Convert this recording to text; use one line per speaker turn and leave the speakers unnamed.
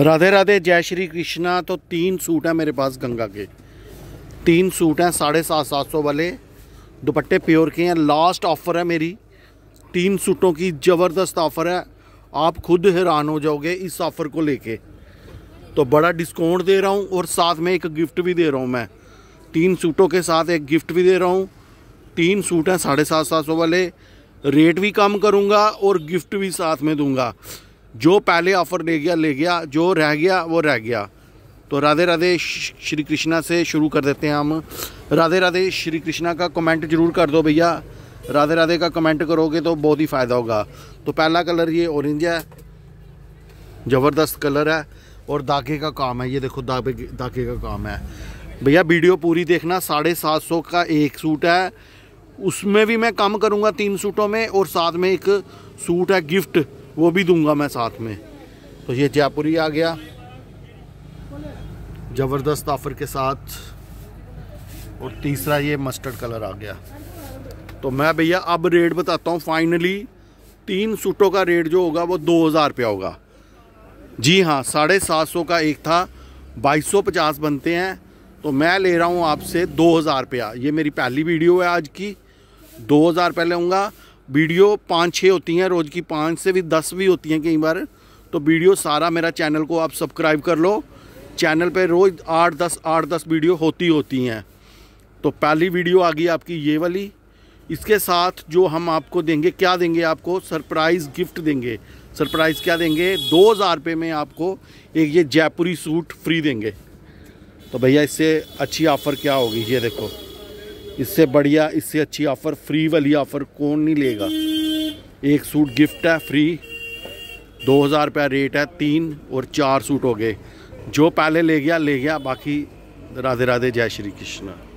राधे राधे जय श्री कृष्णा तो तीन सूट हैं मेरे पास गंगा के तीन सूट हैं साढ़े सात सात सौ वाले दुपट्टे प्योर के हैं लास्ट ऑफ़र है मेरी तीन सूटों की ज़बरदस्त ऑफ़र है आप खुद हैरान हो जाओगे इस ऑफ़र को लेके तो बड़ा डिस्काउंट दे रहा हूँ और साथ में एक गिफ्ट भी दे रहा हूँ मैं तीन सूटों के साथ एक गिफ्ट भी दे रहा हूँ तीन सूट हैं साढ़े सात सात सौ वाले रेट भी कम करूँगा और गिफ्ट भी साथ में दूँगा जो पहले ऑफ़र ले गया ले गया जो रह गया वो रह गया तो राधे राधे श्री कृष्णा से शुरू कर देते हैं हम राधे राधे श्री कृष्णा का कमेंट जरूर कर दो भैया राधे राधे का कमेंट करोगे तो बहुत ही फ़ायदा होगा तो पहला कलर ये ऑरेंज है ज़बरदस्त कलर है और धागे का काम है ये देखो धागे धागे का काम है भैया वीडियो पूरी देखना साढ़े सात सौ का एक सूट है उसमें भी मैं कम करूँगा तीन सूटों में और साथ में एक सूट है गिफ्ट वो भी दूंगा मैं साथ में तो ये जयपुरी आ गया ज़बरदस्त ऑफर के साथ और तीसरा ये मस्टर्ड कलर आ गया तो मैं भैया अब रेट बताता हूँ फाइनली तीन सूटों का रेट जो होगा वो दो हज़ार रुपया होगा जी हाँ साढ़े सात सौ का एक था बाईस सौ पचास बनते हैं तो मैं ले रहा हूँ आपसे दो हज़ार रुपया ये मेरी पहली वीडियो है आज की दो हज़ार रुपया लूँगा वीडियो पाँच छः होती हैं रोज़ की पाँच से भी दस भी होती हैं कई बार तो वीडियो सारा मेरा चैनल को आप सब्सक्राइब कर लो चैनल पे रोज़ आठ दस आठ दस वीडियो होती होती हैं तो पहली वीडियो आ गई आपकी ये वाली इसके साथ जो हम आपको देंगे क्या देंगे आपको सरप्राइज़ गिफ्ट देंगे सरप्राइज़ क्या देंगे दो हज़ार रुपये में आपको एक ये जयपुरी सूट फ्री देंगे तो भैया इससे अच्छी ऑफ़र क्या होगी ये देखो इससे बढ़िया इससे अच्छी ऑफ़र फ्री वाली ऑफ़र कौन नहीं लेगा एक सूट गिफ्ट है फ्री दो हज़ार रुपया रेट है तीन और चार सूट हो गए जो पहले ले गया ले गया बाकी राधे राधे जय श्री कृष्णा